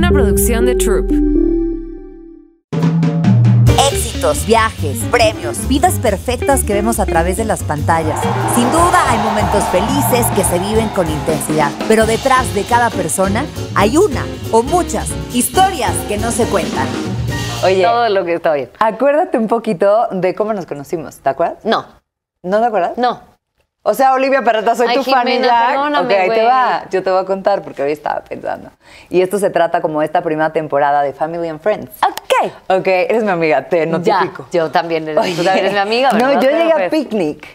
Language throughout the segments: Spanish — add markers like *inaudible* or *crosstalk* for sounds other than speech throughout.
Una producción de Troop. Éxitos, viajes, premios, vidas perfectas que vemos a través de las pantallas. Sin duda hay momentos felices que se viven con intensidad, pero detrás de cada persona hay una o muchas historias que no se cuentan. Oye, todo lo que está bien. Acuérdate un poquito de cómo nos conocimos, ¿te acuerdas? No. ¿No te acuerdas? No. O sea, Olivia Peralta, soy tu familia, Ok, ahí te va. Yo te voy a contar porque hoy estaba pensando. Y esto se trata como esta primera temporada de Family and Friends. Ok. Ok, eres mi amiga, te notifico. Ya, yo también eres, mi amiga. No, yo llegué a pues. Picnic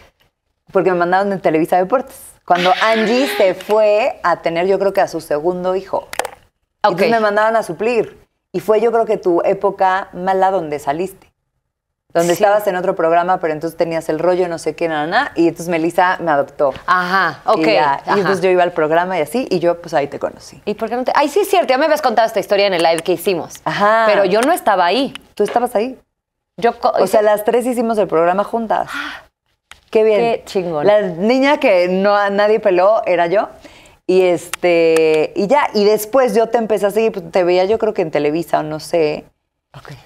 porque me mandaron en Televisa Deportes. Cuando ah. Angie se fue a tener, yo creo que a su segundo hijo. Okay. Entonces me mandaban a suplir. Y fue yo creo que tu época mala donde saliste donde estabas en otro programa, pero entonces tenías el rollo, no sé qué, nada, nada, y entonces Melissa me adoptó. Ajá, ok. Y, entonces yo iba al programa y así, y yo pues ahí te conocí. ¿Y por qué no te...? Ay, sí es cierto, ya me habías contado esta historia en el live que hicimos. Ajá. Pero yo no estaba ahí. ¿Tú estabas ahí? Yo... O sea, las tres hicimos el programa juntas. Ah, qué bien. Qué chingón. La niña que no nadie peló era yo. Y este, y ya, y después yo te empecé a seguir, pues, te veía yo creo que en Televisa o no sé.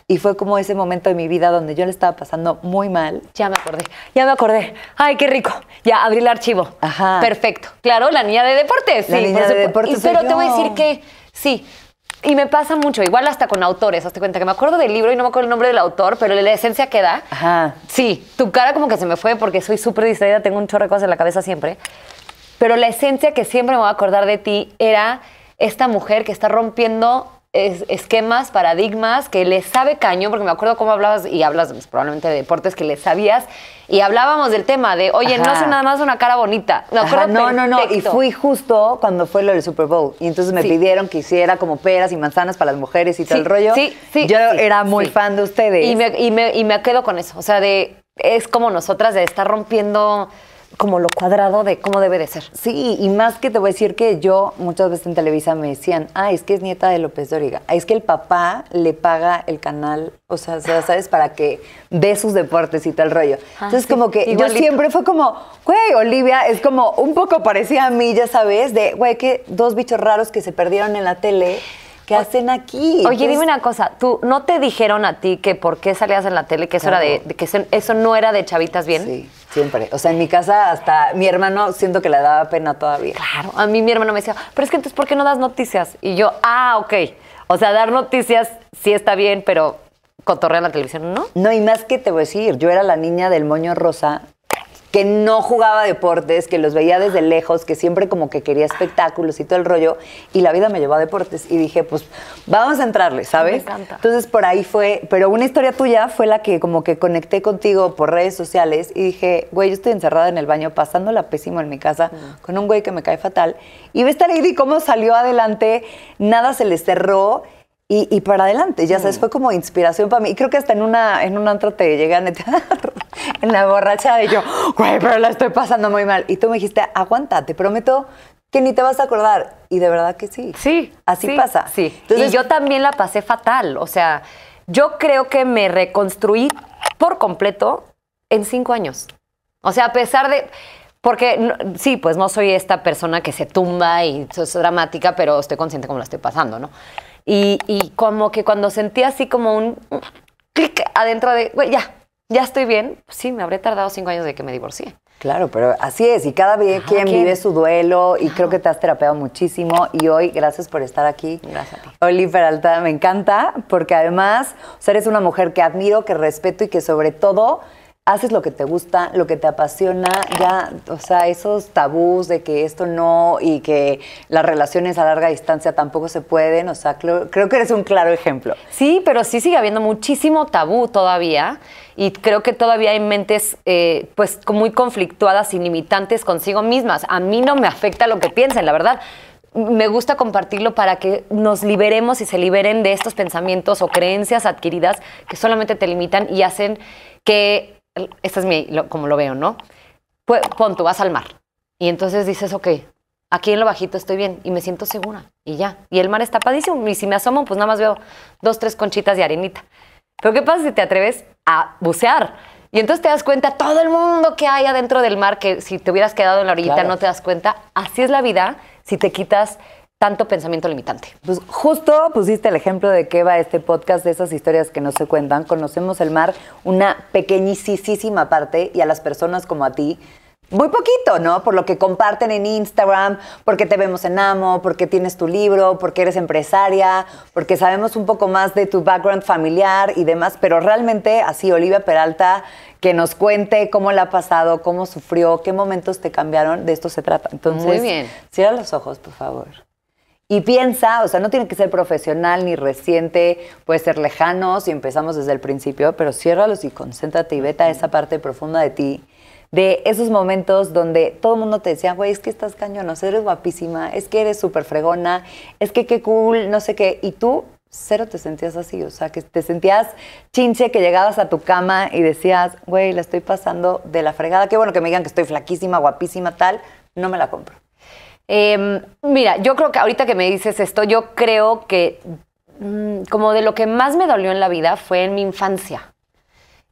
Y fue como ese momento de mi vida donde yo le estaba pasando muy mal. Ya me acordé, ya me acordé. Ay, qué rico. Ya abrí el archivo. Ajá. Perfecto. Claro, la niña de deportes. La sí, niña de deportes. pero te voy a decir que sí. Y me pasa mucho, igual hasta con autores, hazte cuenta que me acuerdo del libro y no me acuerdo el nombre del autor, pero la esencia queda. Ajá. Sí, tu cara como que se me fue porque soy súper distraída, tengo un chorro de cosas en la cabeza siempre. Pero la esencia que siempre me voy a acordar de ti era esta mujer que está rompiendo esquemas, paradigmas, que les sabe caño, porque me acuerdo cómo hablabas, y hablas probablemente de deportes que les sabías, y hablábamos del tema de, oye, no es nada más una cara bonita. no, no, no, y fui justo cuando fue lo del Super Bowl, y entonces me pidieron que hiciera como peras y manzanas para las mujeres y todo el rollo. Sí, sí. Yo era muy fan de ustedes. Y me, y, me, y me quedo con eso, o sea, de, es como nosotras de estar rompiendo como lo cuadrado de cómo debe de ser. Sí, y más que te voy a decir que yo muchas veces en Televisa me decían, ah, es que es nieta de López Origa. es que el papá le paga el canal, o sea, ¿sabes? Para que ve sus deportes y tal rollo. Ah, Entonces, como que yo siempre fue como, güey, Olivia es como un poco parecía a mí, ya sabes, de, güey, que dos bichos raros que se perdieron en la tele. ¿Qué hacen aquí? Oye, dime una cosa, ¿tú no te dijeron a ti que por qué salías en la tele, que eso, de, que eso no era de chavitas bien? Sí. Siempre. O sea, en mi casa hasta mi hermano siento que le daba pena todavía. Claro, a mí mi hermano me decía, pero es que entonces, ¿por qué no das noticias? Y yo, ah, ok. O sea, dar noticias sí está bien, pero cotorrear la televisión, ¿no? No, y más que te voy a decir, yo era la niña del moño rosa que no jugaba deportes, que los veía desde lejos, que siempre como que quería espectáculos y todo el rollo, y la vida me llevó a deportes y dije, pues vamos a entrarle, ¿sabes? Me encanta. Entonces por ahí fue, pero una historia tuya fue la que como que conecté contigo por redes sociales y dije, güey, yo estoy encerrada en el baño pasándola pésimo en mi casa con un güey que me cae fatal, y ves esta lady cómo salió adelante, nada se les cerró y, para adelante, ya sabes, mm. fue como inspiración para mí. Y creo que hasta en una en un antro te llegué a *laughs* en la borracha de yo, güey, pero la estoy pasando muy mal. Y tú me dijiste, aguanta, te prometo que ni te vas a acordar. Y de verdad que sí. Sí. Así pasa. Sí. Entonces, y yo también la pasé fatal. O sea, yo creo que me reconstruí por completo en cinco años. O sea, a pesar de... Porque sí, pues no soy esta persona que se tumba y es dramática, pero estoy consciente cómo la estoy pasando, ¿no? Y, como que cuando sentí así como un clic adentro de, güey, ya, ya estoy bien, pues sí, me habré tardado cinco años de que me divorcié. Claro, pero así es, y cada quien vive su duelo, y creo que te has terapeado muchísimo, y hoy, gracias por estar aquí. Gracias a ti. Oli Peralta, me encanta, porque además, eres una mujer que admiro, que respeto, y que sobre todo haces lo que te gusta, lo que te apasiona, ya, o sea, esos tabús de que esto no y que las relaciones a larga distancia tampoco se pueden, o sea, creo, que eres un claro ejemplo. Sí, pero sí sigue habiendo muchísimo tabú todavía y creo que todavía hay mentes eh, pues muy conflictuadas y limitantes consigo mismas. A mí no me afecta lo que piensen, la verdad me gusta compartirlo para que nos liberemos y se liberen de estos pensamientos o creencias adquiridas que solamente te limitan y hacen que esta es mi, como lo veo, ¿no? Pues, vas al mar. Y entonces dices, ok, aquí en lo bajito estoy bien y me siento segura y ya. Y el mar está padísimo y si me asomo, pues nada más veo dos, tres conchitas de arenita. Pero ¿qué pasa si te atreves a bucear? Y entonces te das cuenta todo el mundo que hay adentro del mar, que si te hubieras quedado en la orillita no te das cuenta. Así es la vida si te quitas tanto pensamiento limitante. Pues justo pusiste el ejemplo de qué va este podcast, de esas historias que no se cuentan. Conocemos el mar una pequeñísima parte y a las personas como a ti muy poquito, ¿no? Por lo que comparten en Instagram, porque te vemos en Amo, porque tienes tu libro, porque eres empresaria, porque sabemos un poco más de tu background familiar y demás, pero realmente así Olivia Peralta que nos cuente cómo la ha pasado, cómo sufrió, qué momentos te cambiaron, de esto se trata. Entonces, Muy bien. cierra los ojos, por favor. Y piensa, o sea, no tiene que ser profesional ni reciente, puede ser lejano si empezamos desde el principio, pero ciérralos y concéntrate y vete a esa parte profunda de ti, de esos momentos donde todo el mundo te decía, güey, es que estás sea, eres guapísima, es que eres súper fregona, es que qué cool, no sé qué, y tú cero te sentías así, o sea, que te sentías chinche, que llegabas a tu cama y decías, güey, la estoy pasando de la fregada, qué bueno que me digan que estoy flaquísima, guapísima, tal, no me la compro. Em, mira, yo creo que ahorita que me dices esto, yo creo que mm, como de lo que más me dolió en la vida fue en mi infancia.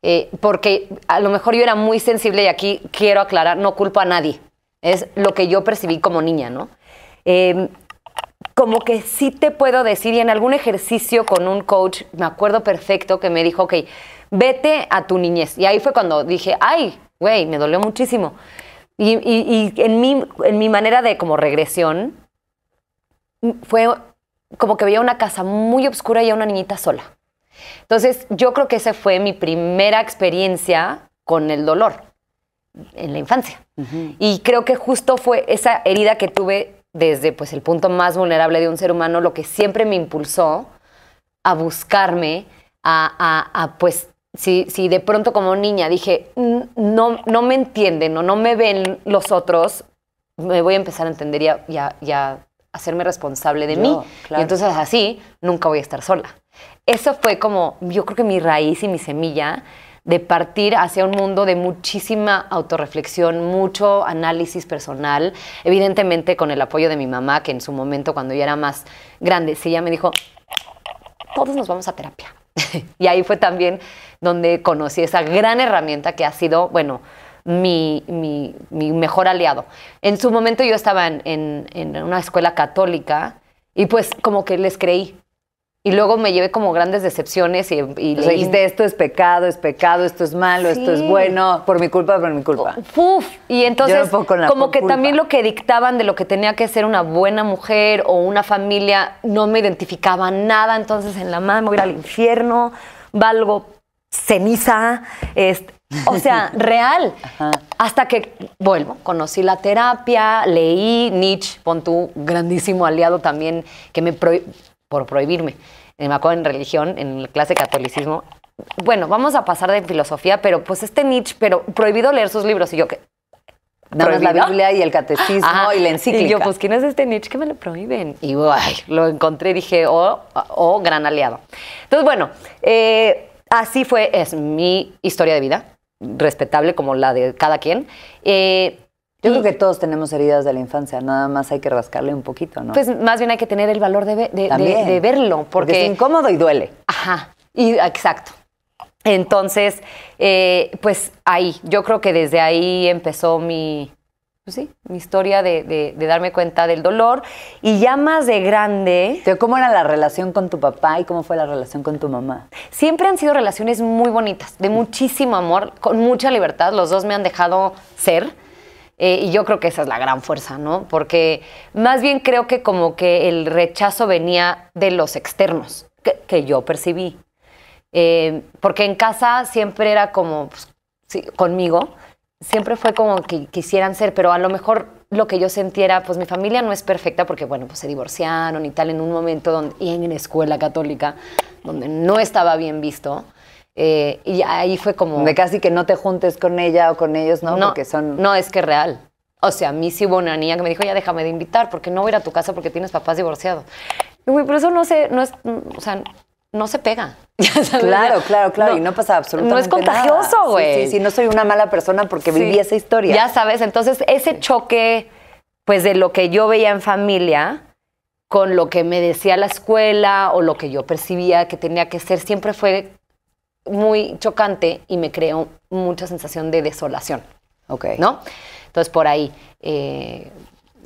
Eh, porque a lo mejor yo era muy sensible y aquí quiero aclarar, no culpo a nadie. Es lo que yo percibí como niña, ¿no? Em, como que sí te puedo decir, y en algún ejercicio con un coach, me acuerdo perfecto, que me dijo, ok, vete a tu niñez. Y ahí fue cuando dije, ay, güey, me dolió muchísimo. Y, en, mi, en mi manera de como regresión, mm, fue como que veía una casa muy oscura y a una niñita sola. Entonces, yo creo que esa fue mi primera experiencia con el dolor en la infancia. Y creo que justo fue esa herida que tuve desde pues, el punto más vulnerable de un ser humano lo que siempre me impulsó a buscarme, a, a pues si, si de pronto como niña dije, no, no me entienden o no me ven los otros, me voy a empezar a entender y a, hacerme responsable de mí. Y entonces así nunca voy a estar sola. Eso fue como, yo creo que mi raíz y mi semilla de partir hacia un mundo de muchísima autorreflexión, mucho análisis personal, evidentemente con el apoyo de mi mamá, que en su momento cuando yo era más grande, sí, ella me dijo, todos nos vamos a terapia. *laughs* y ahí fue también donde conocí esa gran herramienta que ha sido, bueno, mi, mi, mejor aliado. En su momento yo estaba en, en, en una escuela católica y pues como que les creí, y luego me llevé como grandes decepciones y, y esto es pecado, es pecado, esto es malo, esto es bueno, por mi culpa, por mi culpa. Uf, y entonces como que también lo que dictaban de lo que tenía que ser una buena mujer o una familia no me identificaba nada, entonces en la madre me voy ir al infierno, valgo ceniza, o sea, *laughs* real. Hasta que, vuelvo, conocí la terapia, leí Nietzsche, pon tu grandísimo aliado también, que me por prohibirme. Eh, me acuerdo en religión, en clase de catolicismo. Bueno, vamos a pasar de filosofía, pero pues este Nietzsche, pero prohibido leer sus libros. Y yo, no es la Biblia y el catecismo y la encíclica. Y yo, pues, ¿quién es este Nietzsche que me lo prohíben? Y lo encontré y dije, oh, oh, gran aliado. Entonces, bueno, eh, así fue, es mi historia de vida, respetable como la de cada quien. Eh, yo creo que todos tenemos heridas de la infancia, nada más hay que rascarle un poquito, ¿no? Pues más bien hay que tener el valor de, verlo. Porque... es incómodo y duele. Ajá, y, exacto. Entonces, eh, pues ahí, yo creo que desde ahí empezó mi, pues sí, mi historia de, darme cuenta del dolor. Y ya más de grande... ¿Cómo era la relación con tu papá y cómo fue la relación con tu mamá? Siempre han sido relaciones muy bonitas, de muchísimo amor, con mucha libertad. Los dos me han dejado ser eh, y yo creo que esa es la gran fuerza, ¿no? Porque más bien creo que como que el rechazo venía de los externos, que, yo percibí. Eh, porque en casa siempre era como, pues, conmigo, siempre fue como que quisieran ser, pero a lo mejor lo que yo sentiera, pues mi familia no es perfecta porque, bueno, pues se divorciaron y tal en un momento donde, y en escuela católica, donde no estaba bien visto. Eh, y ahí fue como... De casi que no te juntes con ella o con ellos, ¿no? porque son... No, es que real. O sea, a mí sí hubo una niña que me dijo, ya déjame de invitar, porque no voy a ir a tu casa porque tienes papás divorciados. Y güey, pero eso no se, no es, o sea, no se pega. *laughs* Claro, claro, claro. y no pasa absolutamente nada. No es contagioso, güey. Sí, sí, no soy una mala persona porque viví esa historia. Ya sabes, entonces ese choque, pues de lo que yo veía en familia con lo que me decía la escuela o lo que yo percibía que tenía que ser, siempre fue muy chocante y me creó mucha sensación de desolación. Ok. ¿No? Entonces, por ahí. Eh,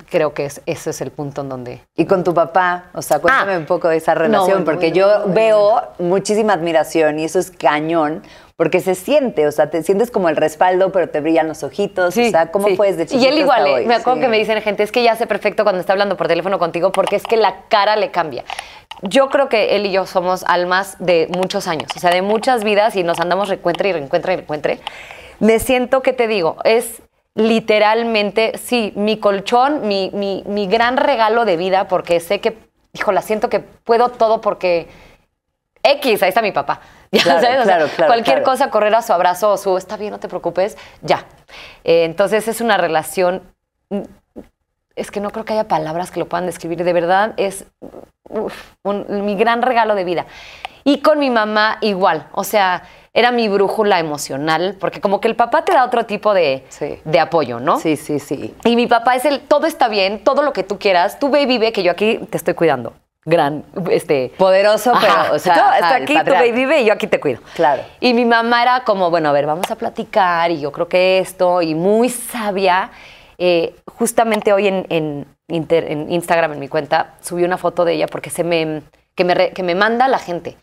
creo que es, ese es el punto en donde... Y con tu papá, o sea, cuéntame ah. un poco de esa relación, porque yo veo muchísima admiración y eso es cañón, porque se siente, o sea, te sientes como el respaldo, pero te brillan los ojitos, o sea, ¿cómo puedes de Y él igual, eh, me acuerdo que me dicen gente, es que ya sé perfecto cuando está hablando por teléfono contigo porque es que la cara le cambia. Yo creo que él y yo somos almas de muchos años, o sea, de muchas vidas y nos andamos reencuentra y reencuentra y reencuentre. Me siento que te digo, es literalmente, sí, mi colchón, mi, mi, gran regalo de vida porque sé que, hijo, la siento que puedo todo porque X, ahí está mi papá. *laughs* claro, cualquier cosa, correr a su abrazo o su está bien, no te preocupes, ya. Eh, entonces es una relación. Mm, es que no creo que haya palabras que lo puedan describir. De verdad, es mi gran regalo de vida. Y con mi mamá igual. O sea, era mi brújula emocional, porque como que el papá te da otro tipo de, de, apoyo, ¿no? Sí, sí, sí. Y mi papá es el, todo está bien, todo lo que tú quieras, tú ve y vive, que yo aquí te estoy cuidando gran, este... Poderoso, pero, o sea... aquí tu baby vive y yo aquí te cuido. Claro. Y mi mamá era como, bueno, a ver, vamos a platicar y yo creo que esto, y muy sabia. Eh, justamente hoy en, Instagram, en mi cuenta, subí una foto de ella porque se me... que me, manda la gente.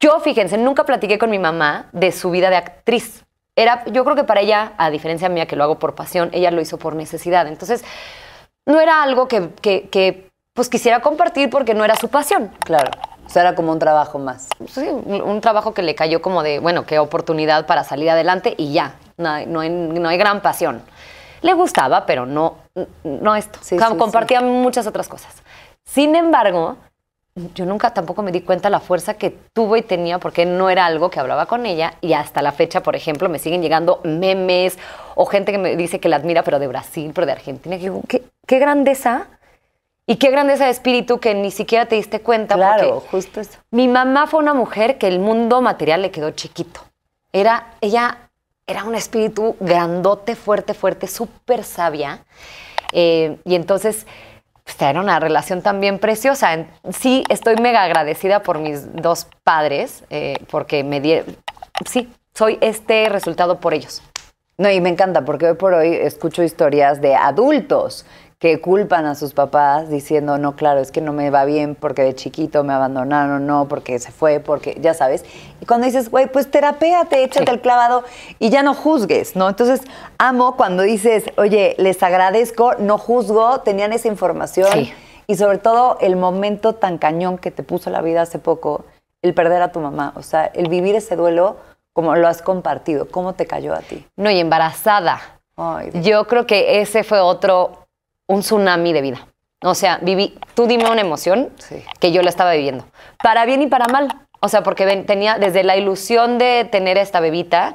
Yo, fíjense, nunca platiqué con mi mamá de su vida de actriz. Era, yo creo que para ella, a diferencia mía que lo hago por pasión, ella lo hizo por necesidad. Entonces, no era algo que, que pues quisiera compartir porque no era su pasión. Claro. O sea, era como un trabajo más. Sí, un trabajo que le cayó como de, bueno, qué oportunidad para salir adelante y ya. No hay, gran pasión. Le gustaba, pero no, no esto. compartía muchas otras cosas. Sin embargo, yo nunca tampoco me di cuenta la fuerza que tuvo y tenía porque no era algo que hablaba con ella y hasta la fecha, por ejemplo, me siguen llegando memes o gente que me dice que la admira, pero de Brasil, pero de Argentina. qué grandeza y qué grandeza de espíritu que ni siquiera te diste cuenta. Claro, justo eso. Mi mamá fue una mujer que el mundo material le quedó chiquito. Era, ella era un espíritu grandote, fuerte, fuerte, súper sabia. Eh, y entonces, pues, era una relación también preciosa. Sí, estoy mega agradecida por mis dos padres, eh, porque me dieron. Sí, soy este resultado por ellos. No, y me encanta porque hoy por hoy escucho historias de adultos que culpan a sus papás diciendo, no, claro, es que no me va bien porque de chiquito me abandonaron, no, porque se fue, porque ya sabes. Y cuando dices, güey, pues terapéate, échate el clavado y ya no juzgues, ¿no? Entonces, amo cuando dices, oye, les agradezco, no juzgo, tenían esa información. Y sobre todo el momento tan cañón que te puso la vida hace poco, el perder a tu mamá, o sea, el vivir ese duelo como lo has compartido, ¿cómo te cayó a ti? No, y embarazada. Yo creo que ese fue otro un tsunami de vida. O sea, viví, tú dime una emoción que yo la estaba viviendo, para bien y para mal. O sea, porque tenía desde la ilusión de tener a esta bebita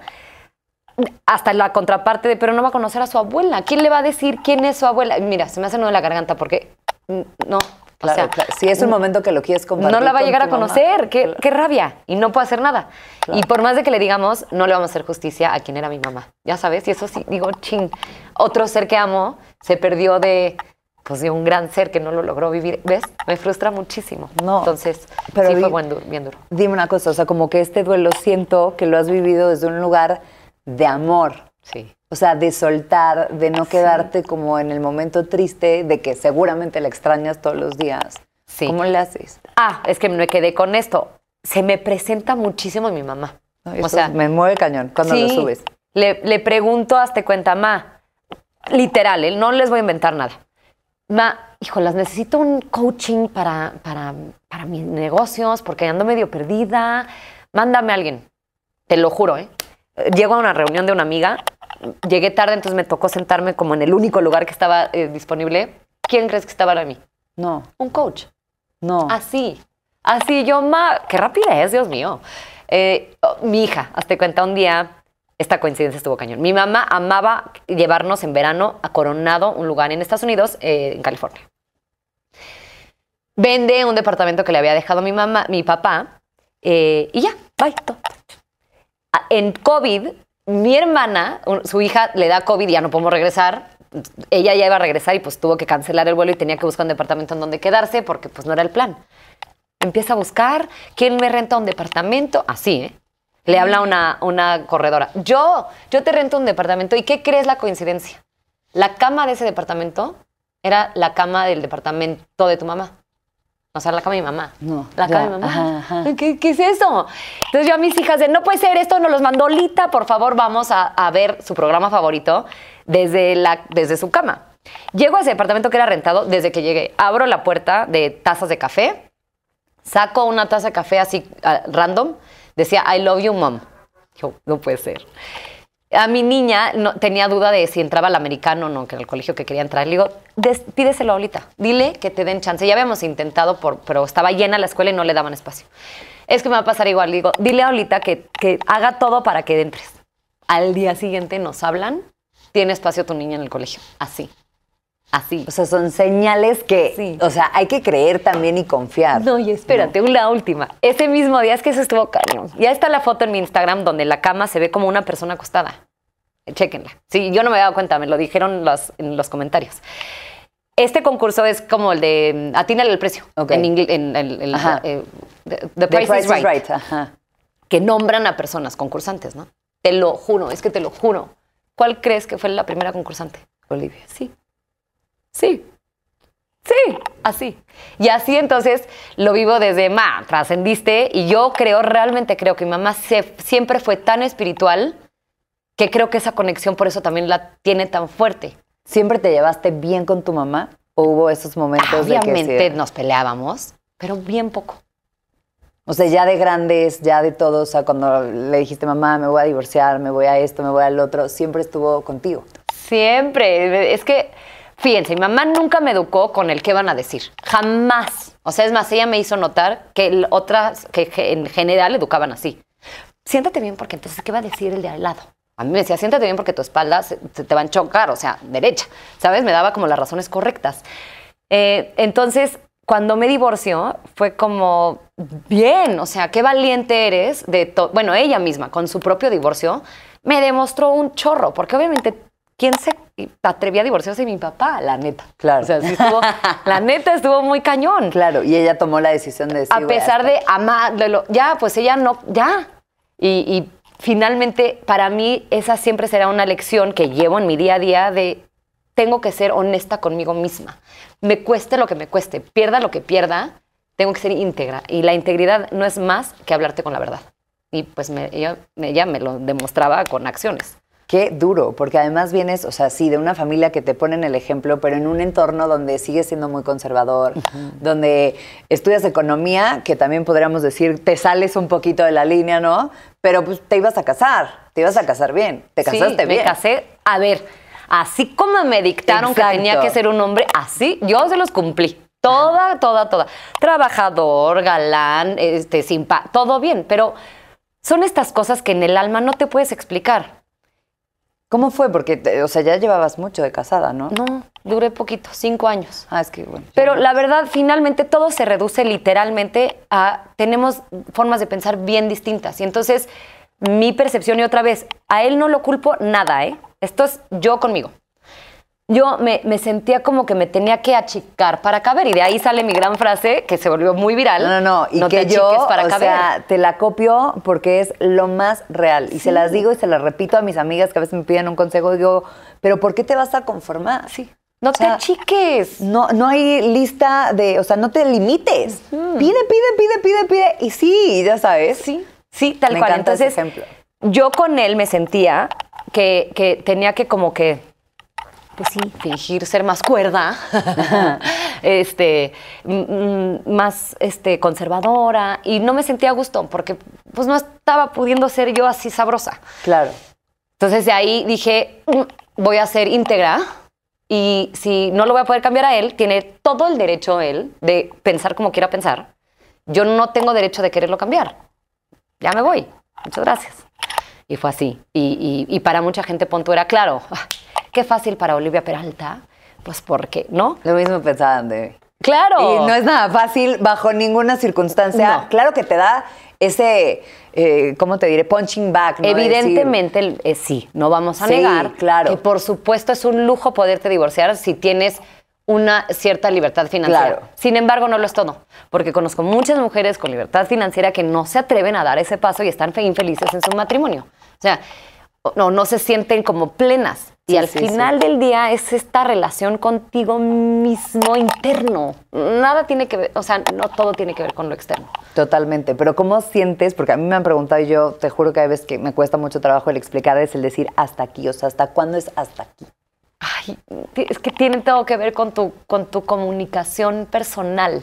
hasta la contraparte de, pero no va a conocer a su abuela. ¿Quién le va a decir quién es su abuela? Mira, se me hace nudo en la garganta porque no, o sea, si es un momento que lo quieres compartir. No la va a llegar a conocer, qué, rabia, y no puedo hacer nada. Y por más de que le digamos, no le vamos a hacer justicia a quien era mi mamá, ya sabes, y eso sí, digo, ching, otro ser que amo se perdió de, pues, de un gran ser que no lo logró vivir, ¿ves? Me frustra muchísimo. No. Entonces, pero sí fue bien duro. Dime una cosa, o sea, como que este duelo siento que lo has vivido desde un lugar de amor. Sí. O sea, de soltar, de no quedarte como en el momento triste, de que seguramente la extrañas todos los días. ¿Cómo le haces? Ah, es que me quedé con esto. Se me presenta muchísimo mi mamá. o sea, me mueve el cañón cuando lo subes. Le, le pregunto, hazte cuenta, ma, literal, no les voy a inventar nada. Ma, híjolas, necesito un coaching para, para, para mis negocios porque ando medio perdida. Mándame a alguien. Te lo juro, ¿eh? Llego a una reunión de una amiga llegué tarde, entonces me tocó sentarme como en el único lugar que estaba eh, disponible. ¿Quién crees que estaba para mí? No. Un coach. No. Así. Así yo, ma, qué rápida es, Dios mío. Eh, oh, mi hija, hazte cuenta, un día esta coincidencia estuvo cañón. Mi mamá amaba llevarnos en verano a Coronado, un lugar en Estados Unidos, eh, en California. Vende un departamento que le había dejado mi mamá, mi papá, y ya, bye. Todo. En COVID mi hermana, su hija le da COVID y ya no podemos regresar. Ella ya iba a regresar y pues tuvo que cancelar el vuelo y tenía que buscar un departamento en donde quedarse porque pues no era el plan. Empieza a buscar, ¿quién me renta un departamento? Así, ¿eh? Le habla una, una corredora. Yo, yo te rento un departamento. ¿Y qué crees la coincidencia? La cama de ese departamento era la cama del departamento de tu mamá. O sea, la cama de mi mamá. No. La cama de mi mamá. ¿Qué, es eso? Entonces yo a mis hijas de, no puede ser, esto nos los mandó Lita, por favor, vamos a, ver su programa favorito desde, la, desde su cama. Llego a ese departamento que era rentado desde que llegué. Abro la puerta de tazas de café, saco una taza de café así ah, random, decía, I love you, mom. Yo, no puede ser a mi niña no, tenía duda de si entraba al americano o no, que era el colegio que quería entrar. Le digo, pídeselo a ahorita, dile que te den chance. Ya habíamos intentado, por, pero estaba llena la escuela y no le daban espacio. Es que me va a pasar igual. Le digo, dile ahorita que, que haga todo para que entres. Al día siguiente nos hablan, tiene espacio tu niña en el colegio. Así. Así. O sea, son señales que, o sea, hay que creer también y confiar. No, y espérate, una última. Ese mismo día es que se estuvo caro. Ya está la foto en mi Instagram donde la cama se ve como una persona acostada. Chequenla. Sí, yo no me había dado cuenta, me lo dijeron los, en los comentarios. Este concurso es como el de mm, atínale el precio. En inglés, en, en, eh, eh, Price, is, Right. Que nombran a personas concursantes, ¿no? Te lo juro, es que te lo juro. ¿Cuál crees que fue la primera concursante? Olivia. Sí, sí, sí, así. Y así entonces lo vivo desde, ma, trascendiste y yo creo, realmente creo que mi mamá siempre fue tan espiritual que creo que esa conexión por eso también la tiene tan fuerte. ¿Siempre te llevaste bien con tu mamá? ¿O hubo esos momentos de que nos peleábamos, pero bien poco. O sea, ya de grandes, ya de todos o sea, cuando le dijiste, mamá, me voy a divorciar, me voy a esto, me voy al otro, siempre estuvo contigo. Siempre. Es que Fíjense, mi mamá nunca me educó con el qué van a decir. Jamás. O sea, es más, ella me hizo notar que otras, que en general educaban así. Siéntate bien porque entonces, ¿qué va a decir el de al lado? A mí me decía, siéntate bien porque tu espalda se, te va a chocar, o sea, derecha. ¿Sabes? Me daba como las razones correctas. Eh, entonces, cuando me divorció, fue como, bien, o sea, qué valiente eres de todo. Bueno, ella misma, con su propio divorcio, me demostró un chorro, porque obviamente ¿quién se atrevía a divorciarse de mi papá? La neta. Claro. *laughs* la neta estuvo muy cañón. Claro, y ella tomó la decisión de decir. A pesar de amarlo. ya, pues ella no, ya. Y, finalmente, para mí, esa siempre será una lección que llevo en mi día a día de tengo que ser honesta conmigo misma. Me cueste lo que me cueste, pierda lo que pierda, tengo que ser íntegra. Y la integridad no es más que hablarte con la verdad. Y pues ella, me lo demostraba con acciones. Qué duro, porque además vienes, o sea, sí, de una familia que te ponen el ejemplo, pero en un entorno donde sigues siendo muy conservador, donde estudias economía, que también podríamos decir, te sales un poquito de la línea, ¿no? Pero pues, te ibas a casar, te ibas a casar bien, te casaste sí, bien. Me casé, a ver, así como me dictaron que tenía que ser un hombre, así yo se los cumplí. Toda, toda, toda. Trabajador, galán, este, simpa, todo bien, pero son estas cosas que en el alma no te puedes explicar. ¿Cómo fue? Porque, o sea, ya llevabas mucho de casada, ¿no? No, duré poquito, cinco años. Ah, es que bueno. Pero la verdad, finalmente todo se reduce literalmente a tenemos formas de pensar bien distintas. Y entonces, mi percepción, y otra vez, a él no lo culpo nada, ¿eh? Esto es yo conmigo yo me, sentía como que me tenía que achicar para caber. Y de ahí sale mi gran frase que se volvió muy viral. No, no, no. Y que yo para o Sea, te la copio porque es lo más real. Y se las digo y se las repito a mis amigas que a veces me piden un consejo. digo, ¿pero por qué te vas a conformar? Sí. No te achiques. No, no hay lista de, o sea, no te limites. Pide, pide, pide, pide, pide. Y sí, ya sabes. Sí, sí, tal me cual. Entonces, ejemplo. yo con él me sentía que tenía que como que pues sí, fingir ser más cuerda, *laughs* este, más este, conservadora, y no me sentía a gusto porque pues no estaba pudiendo ser yo así sabrosa. Claro. Entonces de ahí dije, mm, voy a ser íntegra y si no lo voy a poder cambiar a él, tiene todo el derecho él de pensar como quiera pensar. Yo no tengo derecho de quererlo cambiar. Ya me voy. Muchas gracias. Y fue así. Y, y para mucha gente Ponto era claro Qué fácil para Olivia Peralta, pues porque, ¿no? Lo mismo pensaban de Claro. Y no es nada fácil bajo ninguna circunstancia. Claro que te da ese, eh, ¿cómo te diré? Punching back. Evidentemente, eh, sí, no vamos a negar claro. que por supuesto es un lujo poderte divorciar si tienes una cierta libertad financiera. Sin embargo, no lo es todo, porque conozco muchas mujeres con libertad financiera que no se atreven a dar ese paso y están infelices en su matrimonio. O sea, no, no se sienten como plenas. y al final del día es esta relación contigo mismo interno. Nada tiene que ver, o sea, no todo tiene que ver con lo externo. Totalmente, pero ¿cómo sientes? Porque a mí me han preguntado y yo te juro que hay veces que me cuesta mucho trabajo el explicar, es el decir hasta aquí, o sea, ¿hasta cuándo es hasta aquí? Ay, es que tiene todo que ver con tu, con tu comunicación personal.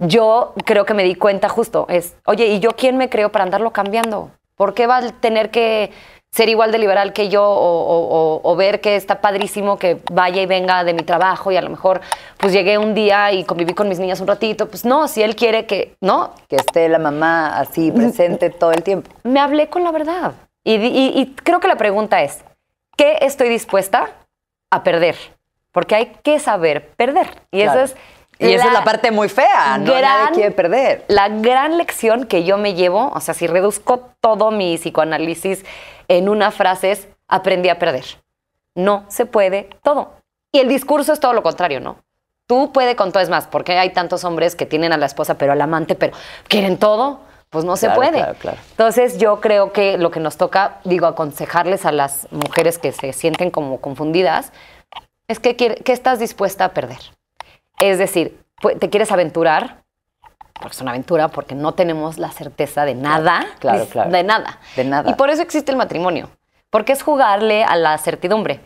Yo creo que me di cuenta justo, es, oye, ¿y yo quién me creo para andarlo cambiando? ¿Por qué va a tener que ser igual de liberal que yo o, ver que está padrísimo que vaya y venga de mi trabajo y a lo mejor pues llegué un día y conviví con mis niñas un ratito, pues no, si él quiere que, ¿no? Que esté la mamá así presente todo el tiempo. Me hablé con la verdad y, creo que la pregunta es, ¿qué estoy dispuesta a perder? Porque hay que saber perder y es... Y esa es la parte muy fea, ¿no? Nadie quiere perder. La gran lección que yo me llevo, o sea, si reduzco todo mi psicoanálisis en una frase es aprendí a perder. No se puede todo. Y el discurso es todo lo contrario, ¿no? Tú puedes con todo, es más, porque hay tantos hombres que tienen a la esposa, pero al amante, pero quieren todo, pues no se puede. Entonces yo creo que lo que nos toca, digo, aconsejarles a las mujeres que se sienten como confundidas, es que, que estás dispuesta a perder. Es decir, te quieres aventurar, porque es una aventura, porque no tenemos la certeza de nada. Claro, claro. De nada. De nada. Y por eso existe el matrimonio, porque es jugarle a la certidumbre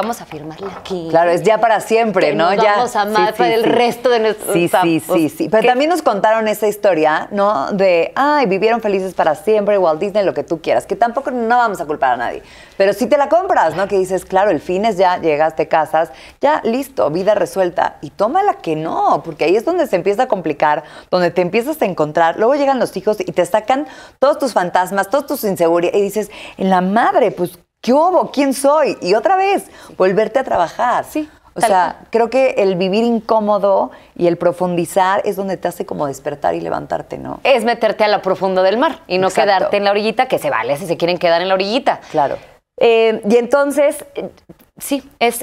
vamos a firmarla aquí. Claro, es ya para siempre, ¿no? ya. Vamos a amar para el resto de nuestros Sí, sí, sí, sí. Pero también nos contaron esa historia, ¿no? De, ay, vivieron felices para siempre, Walt Disney, lo que tú quieras, que tampoco no vamos a culpar a nadie. Pero si te la compras, ¿no? Que dices, claro, el fin es ya, llegaste, casas, ya, listo, vida resuelta. Y tómala que no, porque ahí es donde se empieza a complicar, donde te empiezas a encontrar. Luego llegan los hijos y te sacan todos tus fantasmas, todos tus inseguridades. Y dices, en la madre, pues, ¿qué hubo? ¿Quién soy? Y otra vez, volverte a trabajar. Sí. O sea, creo que el vivir incómodo y el profundizar es donde te hace como despertar y levantarte, ¿no? Es meterte a lo profundo del mar y no quedarte en la orillita, que se vale si se quieren quedar en la orillita. Claro. Eh, y entonces, eh, sí, es,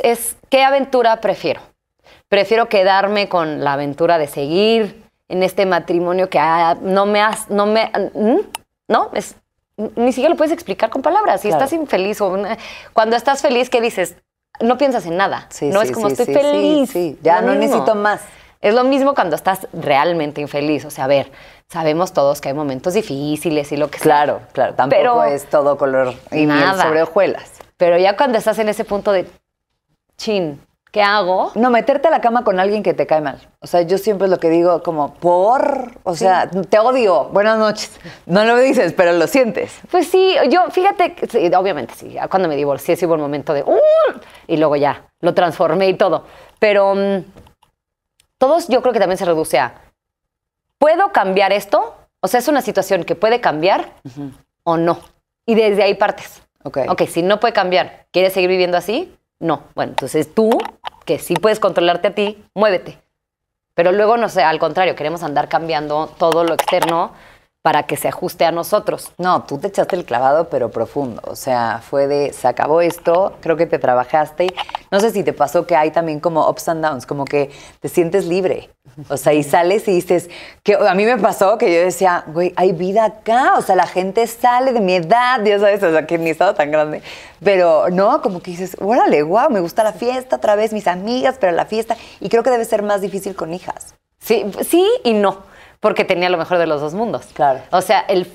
¿qué aventura prefiero? Prefiero quedarme con la aventura de seguir en este matrimonio que ah, no me has, no me, mm, ¿no? Es, ni siquiera lo puedes explicar con palabras. Si estás infeliz o cuando estás feliz, ¿qué dices? No piensas en nada. no es como estoy feliz. Ya no necesito más. Es lo mismo cuando estás realmente infeliz. O sea, a ver, sabemos todos que hay momentos difíciles y lo que claro, sea. Claro, claro. Tampoco es todo color y nada. sobre hojuelas. Pero ya cuando estás en ese punto de chin, ¿Qué hago? No, meterte a la cama con alguien que te cae mal. O sea, yo siempre es lo que digo como, por, o sea, te odio, buenas noches. No lo dices, pero lo sientes. Pues sí, yo, fíjate, obviamente sí, cuando me divorcié sí hubo un momento de, uh", y luego ya, lo transformé y todo. Pero mm, todos yo creo que también se reduce a, ¿puedo cambiar esto? O sea, es una situación que puede cambiar o no. Y desde ahí partes. Ok. Ok, si no puede cambiar, ¿quieres seguir viviendo así? No. Bueno, entonces tú, que sí puedes controlarte a ti, muévete. Pero luego, no sé, al contrario, queremos andar cambiando todo lo externo para que se ajuste a nosotros. No, tú te echaste el clavado, pero profundo. O sea, fue de, se acabó esto, creo que te trabajaste. No sé si te pasó que hay también como ups and downs, como que te sientes libre. O sea, y sales y dices, que a mí me pasó que yo decía, güey, hay vida acá. O sea, la gente sale de mi edad, ya sabes, o sea, que ni estaba tan grande. Pero no, como que dices, órale, guau, me gusta la fiesta otra vez, mis amigas, pero la fiesta. Y creo que debe ser más difícil con hijas. Sí, sí y no porque tenía lo mejor de los dos mundos. Claro. O sea, el,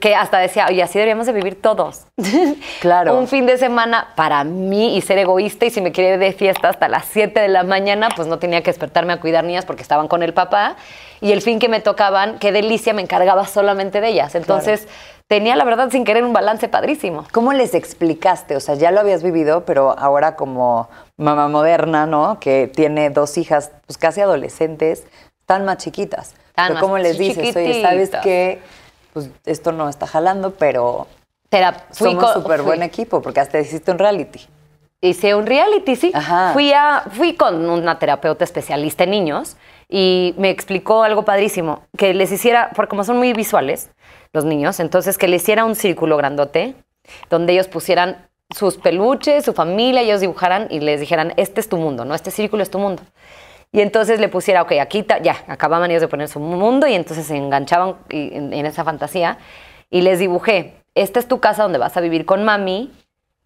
que hasta decía, oye, así deberíamos de vivir todos. *laughs* Claro. Un fin de semana para mí y ser egoísta y si me quería de fiesta hasta las 7 de la mañana, pues no tenía que despertarme a cuidar niñas porque estaban con el papá y el fin que me tocaban, qué delicia, me encargaba solamente de ellas. Entonces, tenía la verdad sin querer un balance padrísimo. ¿Cómo les explicaste? O sea, ya lo habías vivido, pero ahora como mamá moderna, ¿no? Que tiene dos hijas pues casi adolescentes, tan más chiquitas como les dices, ¿sabes qué? Pues, esto no está jalando, pero somos súper buen equipo, porque hasta hiciste un reality. Hice un reality, sí. Fui, a, fui con una terapeuta especialista en niños y me explicó algo padrísimo, que les hiciera, porque como son muy visuales los niños, entonces que les hiciera un círculo grandote donde ellos pusieran sus peluches, su familia, ellos dibujaran y les dijeran, este es tu mundo, ¿no? Este círculo es tu mundo. Y entonces le pusiera, ok, aquí ya, acababan ellos de poner su mundo y entonces se enganchaban en, esa fantasía. Y les dibujé, esta es tu casa donde vas a vivir con mami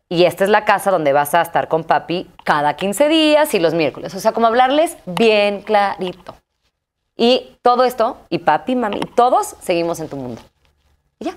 y esta es la casa donde vas a estar con papi cada 15 días y los miércoles. O sea, como hablarles bien clarito. Y todo esto, y papi, mami, todos seguimos en tu mundo. Y ya.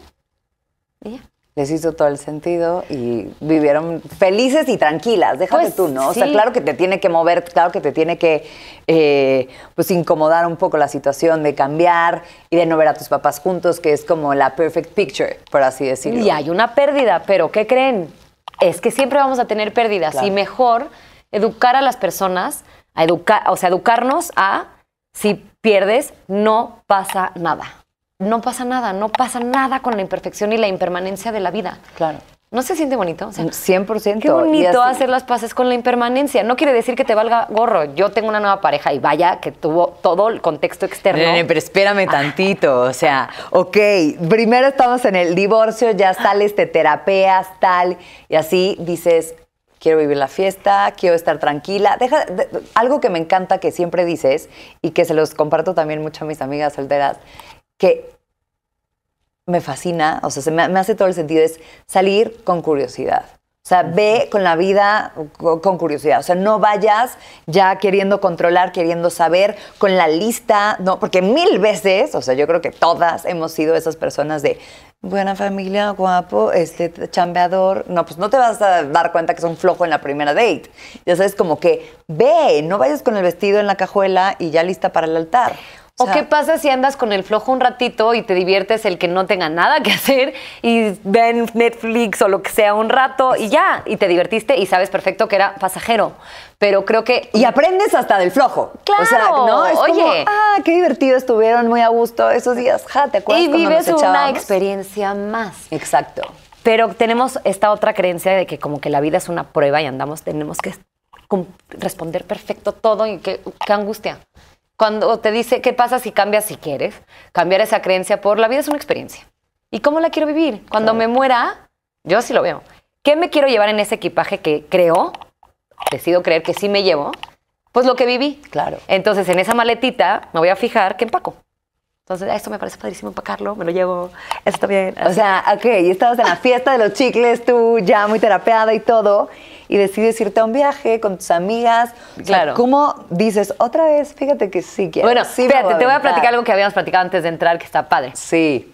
Y ya les hizo todo el sentido y vivieron felices y tranquilas, déjate pues tú, ¿no? O sea, claro que te tiene que mover, claro que te tiene que eh, pues incomodar un poco la situación de cambiar y de no ver a tus papás juntos, que es como la perfect picture, por así decirlo. Y hay una pérdida, pero ¿qué creen? Es que siempre vamos a tener pérdidas y mejor educar a las personas, a educar, o sea, educarnos a si pierdes no pasa nada no pasa nada, no pasa nada con la imperfección y la impermanencia de la vida. Claro. ¿No se siente bonito? 100%. Mm, qué bonito hacer las paces con la impermanencia. No quiere decir que te valga gorro. Yo tengo una nueva pareja y vaya que tuvo todo el contexto externo. pero espérame ah. tantito. O sea, ok, primero estamos en el divorcio, ya sales, te terapeas, tal, y así dices, quiero vivir la fiesta, quiero estar tranquila. Deja, algo que me encanta que siempre dices y que se los comparto también mucho a mis amigas solteras que me fascina, o sea, se me, hace todo el sentido, es salir con curiosidad. O sea, ve con la vida con curiosidad. O sea, no vayas ya queriendo controlar, queriendo saber, con la lista, no, porque mil veces, o sea, yo creo que todas hemos sido esas personas de buena familia, guapo, este chambeador. No, pues no te vas a dar cuenta que es un flojo en la primera date. Ya sabes, como que ve, no vayas con el vestido en la cajuela y ya lista para el altar. O, qué pasa si andas con el flojo un ratito y te diviertes el que no tenga nada que *laughs* hacer y ven Netflix o lo que sea un rato y ya, y te divertiste y sabes perfecto que era pasajero. Pero creo que... Y aprendes hasta del flojo. Claro. O sea, ¿no? Es oye. Como, ah, qué divertido estuvieron, muy a gusto esos días. ¿te acuerdas Y vives una experiencia más. Exacto. Pero tenemos esta otra creencia de que como que la vida es una prueba y andamos, tenemos que responder perfecto todo y qué angustia. Cuando te dice, ¿qué pasa si cambias si quieres? Cambiar esa creencia por la vida es una experiencia. ¿Y cómo la quiero vivir? Cuando me muera, yo sí lo veo. ¿Qué me quiero llevar en ese equipaje que creo, decido creer que sí me llevo? Pues lo que viví. Claro. Entonces, en esa maletita me voy a fijar que empaco. Entonces, ah, esto me parece padrísimo empacarlo, me lo llevo, está bien O sea, ok, estabas en la fiesta de los chicles, tú ya muy terapeada y todo y decides irte a un viaje con tus amigas. Claro. ¿Cómo dices otra vez? Fíjate que sí quiero. Bueno, sí te voy a platicar algo que habíamos platicado antes de entrar que está padre. Sí.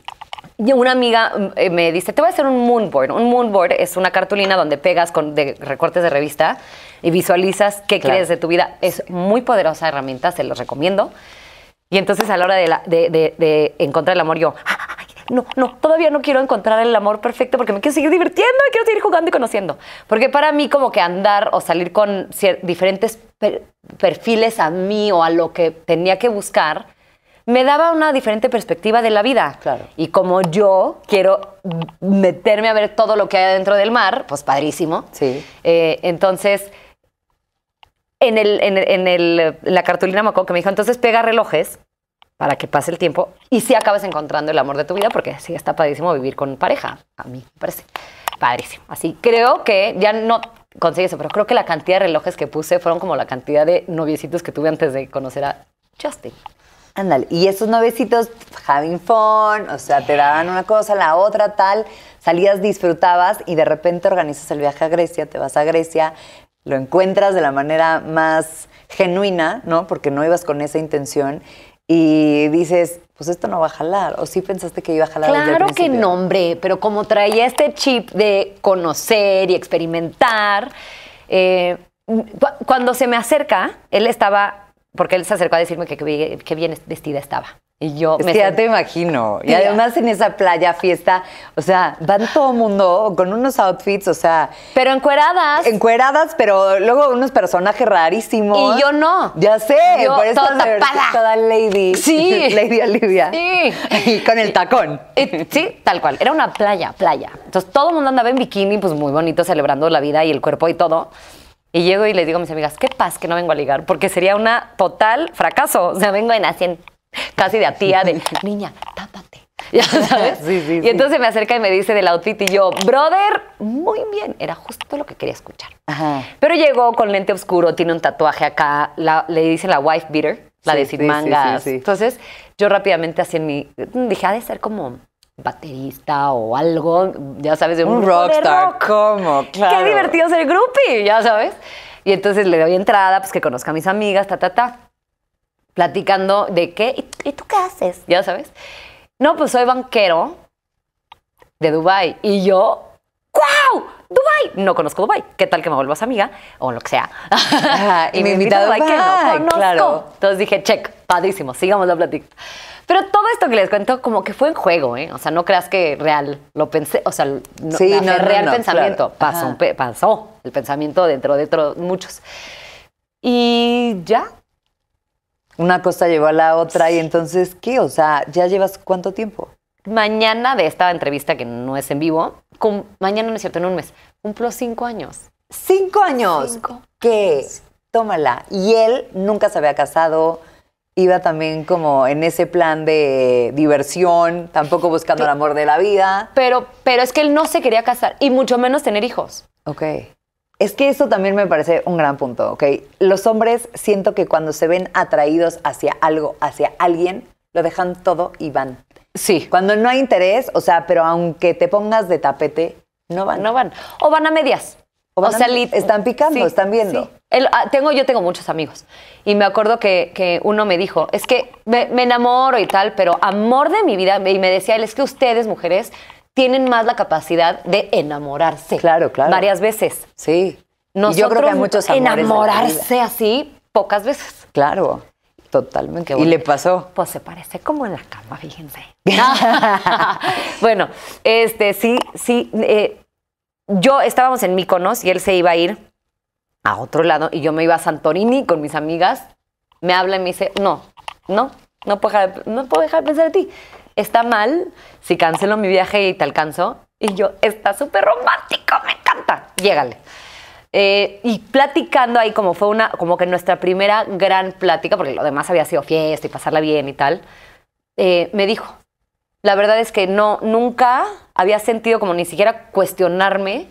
Y una amiga eh, me dice, te voy a hacer un moonboard. Un moonboard es una cartulina donde pegas con de recortes de revista y visualizas qué crees quieres de tu vida. Es muy poderosa herramienta, se los recomiendo. Y entonces a la hora de, encontrar el amor, yo, no, no, todavía no quiero encontrar el amor perfecto porque me quiero seguir divirtiendo, y quiero seguir jugando y conociendo. Porque para mí como que andar o salir con diferentes perfiles a mí o a lo que tenía que buscar, me daba una diferente perspectiva de la vida. Claro. Y como yo quiero meterme a ver todo lo que hay dentro del mar, pues padrísimo. Sí. Eh, entonces, en, el, en, la cartulina me que me dijo, entonces pega relojes para que pase el tiempo y si acabas encontrando el amor de tu vida, porque sí está padrísimo vivir con pareja, a mí me parece padrísimo. Así creo que ya no conseguí eso, pero creo que la cantidad de relojes que puse fueron como la cantidad de noviecitos que tuve antes de conocer a Justin. Ándale, y esos noviecitos having fun, o sea, te daban una cosa, la otra, tal, salías, disfrutabas y de repente organizas el viaje a Grecia, te vas a Grecia, lo encuentras de la manera más genuina, ¿no? Porque no ibas con esa intención y dices, pues esto no va a jalar, o sí pensaste que iba a jalar. Claro que no, hombre, pero como traía este chip de conocer y experimentar, eh, cuando se me acerca, él estaba, porque él se acercó a decirme que, que, que bien vestida estaba. Y yo que ya te imagino. Y además en esa playa, fiesta, o sea, van todo mundo con unos outfits, o sea. Pero encueradas. Encueradas, pero luego unos personajes rarísimos. Y yo no. Ya sé, yo por eso toda, toda lady. Sí. *laughs* lady Olivia. Sí. Y con el tacón. sí, tal cual. Era una playa, playa. Entonces todo el mundo andaba en bikini, pues muy bonito, celebrando la vida y el cuerpo y todo. Y llego y le digo a mis amigas, qué paz que no vengo a ligar, porque sería una total fracaso. O sea, vengo en asiento casi de a tía, de niña, tápate. *laughs* ¿Ya sabes? y entonces me acerca y me dice del outfit y yo, brother, muy bien, era justo lo que quería escuchar. Pero llegó con lente oscuro, tiene un tatuaje acá, le dicen la wife beater, la de sin mangas. Entonces yo rápidamente hacía mi, dije, de ser como baterista o algo, ya sabes, de un, rockstar. Qué divertido ser groupie, ya sabes. Y entonces le doy entrada, pues que conozca a mis amigas, ta, ta, ta platicando de qué, ¿y tú qué haces? Ya sabes. No, pues soy banquero de Dubai y yo, ¡guau! Dubai, no conozco Dubai. ¿Qué tal que me vuelvas amiga o lo que sea? *laughs* y me, invita a Dubai, que no Entonces dije, check, padrísimo, sigamos la plática. Pero todo esto que les cuento como que fue en juego, ¿eh? O sea, no creas que real lo pensé, o sea, no, sí, real pensamiento. Pasó, pasó el pensamiento dentro de muchos. Y ya, una cosa llevó a la otra y entonces, ¿qué? O sea, ¿ya llevas cuánto tiempo? Mañana de esta entrevista, que no es en vivo, mañana no es cierto, en un mes, cumplo cinco años. ¿Cinco años? Cinco. ¿Qué? Tómala. Y él nunca se había casado, iba también como en ese plan de diversión, tampoco buscando el amor de la vida. Pero, pero es que él no se quería casar y mucho menos tener hijos. Ok. Es que eso también me parece un gran punto, ¿ok? Los hombres siento que cuando se ven atraídos hacia algo, hacia alguien, lo dejan todo y van. Sí. Cuando no hay interés, o sea, pero aunque te pongas de tapete, no van. No van. O van a medias. O, van están picando, están viendo. Ah, tengo, yo tengo muchos amigos. Y me acuerdo que, uno me dijo, es que me, me, enamoro y tal, pero amor de mi vida. Y me decía él, es que ustedes, mujeres, tienen más la capacidad de enamorarse. Claro, claro. Varias veces. Sí. yo creo que hay muchos enamorarse así pocas veces. Claro. Totalmente. ¿Y le pasó? Pues se parece como en la cama, fíjense. *laughs* *laughs* bueno, este, sí, sí. Eh, yo estábamos en Miconos y él se iba a ir a otro lado y yo me iba a Santorini con mis amigas. Me habla y me dice, no, no, no puedo dejar, no puedo dejar de pensar en ti está mal si cancelo mi viaje y te alcanzo. Y yo, está súper romántico, me encanta, llégale. Eh, y platicando ahí, como fue una, como que nuestra primera gran plática, porque lo demás había sido fiesta y pasarla bien y tal, eh, me dijo, la verdad es que no, nunca había sentido como ni siquiera cuestionarme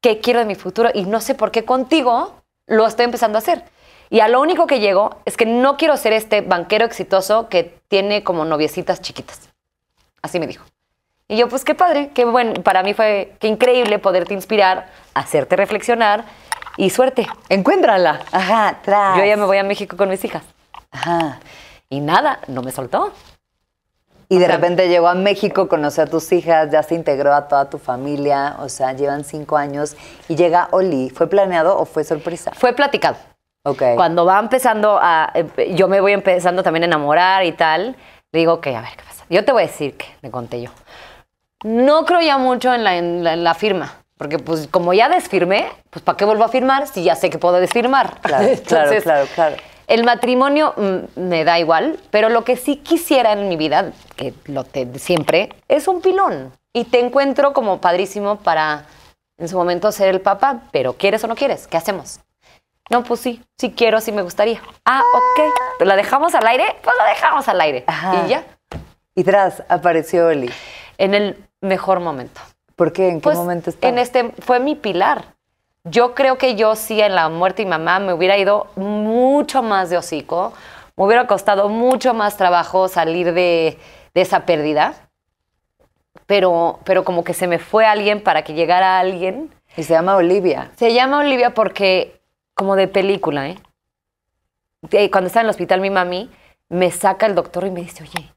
qué quiero de mi futuro y no sé por qué contigo lo estoy empezando a hacer. Y a lo único que llego es que no quiero ser este banquero exitoso que tiene como noviecitas chiquitas. Así me dijo. Y yo, pues qué padre, qué bueno, para mí fue qué increíble poderte inspirar, hacerte reflexionar y suerte, encuéntrala. Ajá, tras. Yo ya me voy a México con mis hijas. Ajá. Y nada, no me soltó. Y de repente llegó a México, conoció a tus hijas, ya se integró a toda tu familia, o sea, llevan cinco años y llega Oli. ¿Fue planeado o fue sorpresa? Fue platicado. Ok. Cuando va empezando a, eh, yo me voy empezando también a enamorar y tal, le digo, que, a ver, yo te voy a decir que, le conté yo. No creo ya mucho en la, firma. Porque pues como ya desfirmé, pues ¿para qué vuelvo a firmar si ya sé que puedo desfirmar? *laughs* Claro, claro, claro, El matrimonio mm, me da igual, pero lo que sí quisiera en mi vida, que lo te, siempre, es un pilón. Y te encuentro como padrísimo para en su momento ser el papá, pero ¿quieres o no quieres? ¿Qué hacemos? No, pues sí, sí quiero, sí me gustaría. Ah, ok. ¿La dejamos al aire? Pues la dejamos al aire. Y ya. Y tras apareció Oli. En el mejor momento. ¿Por qué? ¿En qué pues, momento estaba? En este, fue mi pilar. Yo creo que yo sí en la muerte y mamá me hubiera ido mucho más de hocico, me hubiera costado mucho más trabajo salir de, esa pérdida, pero, pero como que se me fue alguien para que llegara alguien. Y se llama Olivia. Se llama Olivia porque, como de película, ¿eh? Cuando estaba en el hospital mi mami, me saca el doctor y me dice, oye,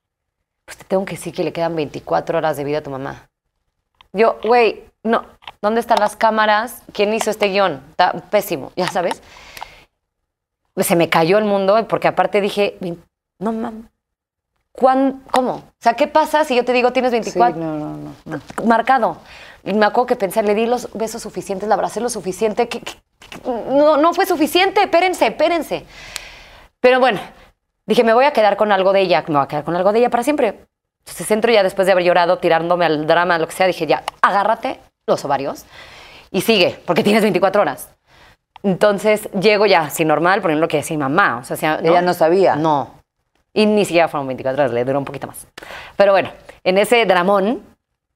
pues te tengo que decir que le quedan 24 horas de vida a tu mamá. Yo, güey, no, ¿dónde están las cámaras? ¿Quién hizo este guión? Está pésimo, ya sabes. Pues se me cayó el mundo porque aparte dije, no mames. ¿Cómo? O sea, ¿qué pasa si yo te digo tienes 24? Sí, no, no, no, Marcado. Y me acuerdo que pensé, le di los besos suficientes, le abracé lo suficiente. Que, no, no fue suficiente, espérense, espérense. Pero bueno, Dije, me voy a quedar con algo de ella, me voy a quedar con algo de ella para siempre. Entonces entro ya después de haber llorado, tirándome al drama, lo que sea, dije, ya, agárrate los ovarios y sigue, porque tienes 24 horas. Entonces llego ya, sin normal, por ejemplo, que decía mi mamá. O sea, Ella no sabía. No. Y ni siquiera fueron 24 horas, le duró un poquito más. Pero bueno, en ese dramón,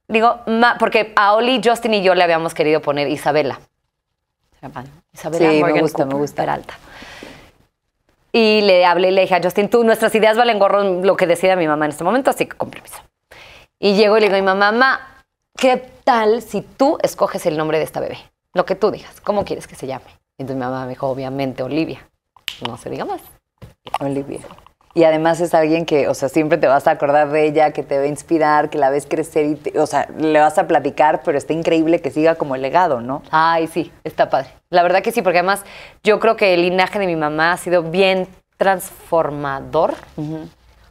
digo, porque a Oli, Justin y yo le habíamos querido poner Isabela. Isabela sí, me gusta, me gusta. alta y le hablé y le dije a Justin, tú, nuestras ideas valen gorro lo que decida mi mamá en este momento, así que compromiso. Y llego y le digo mi mamá, mamá, ¿qué tal si tú escoges el nombre de esta bebé? Lo que tú digas, ¿cómo quieres que se llame? entonces mi mamá me dijo, obviamente, Olivia. No se diga más. Olivia y además es alguien que, o sea, siempre te vas a acordar de ella, que te va a inspirar, que la ves crecer y, o sea, le vas a platicar, pero está increíble que siga como el legado, ¿no? Ay, sí, está padre. La verdad que sí, porque además yo creo que el linaje de mi mamá ha sido bien transformador.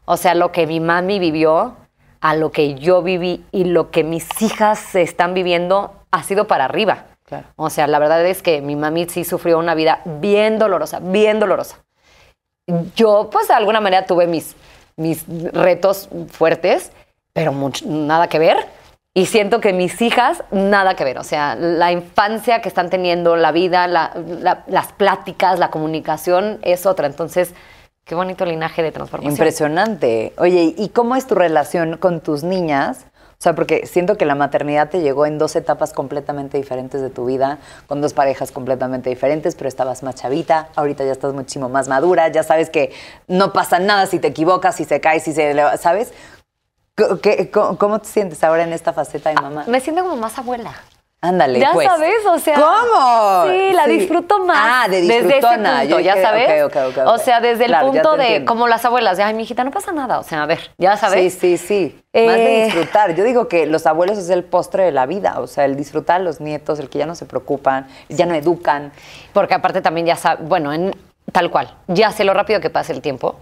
O sea, lo que mi mami vivió a lo que yo viví y lo que mis hijas están viviendo ha sido para arriba. Claro. O sea, la verdad es que mi mami sí sufrió una vida bien dolorosa, bien dolorosa yo pues de alguna manera tuve mis, retos fuertes, pero nada que ver. Y siento que mis hijas, nada que ver. O sea, la infancia que están teniendo, la vida, las pláticas, la comunicación es otra. Entonces, qué bonito linaje de transformación. Impresionante. Oye, ¿y cómo es tu relación con tus niñas? O sea, porque siento que la maternidad te llegó en dos etapas completamente diferentes de tu vida, con dos parejas completamente diferentes, pero estabas más chavita, ahorita ya estás muchísimo más madura, ya sabes que no pasa nada si te equivocas, si se cae, si se... ¿Sabes? cómo, te sientes ahora en esta faceta de ah, mamá? Me siento como más abuela. Ándale, ya pues. sabes, o sea. ¿Cómo? Sí, la disfruto ah, más. Ah, Desde ese punto, ya sabes. o sea, desde el punto de, como las abuelas, ya mi hijita, no pasa nada. O sea, a ver, ya sabes. Sí, sí, sí. Más de eh. disfrutar. Yo digo que los abuelos es el postre de la vida. O sea, el disfrutar a los nietos, el que ya no se preocupan, ya no educan. Porque aparte también ya sabes, bueno, en, tal cual, ya sé lo rápido que pasa el tiempo.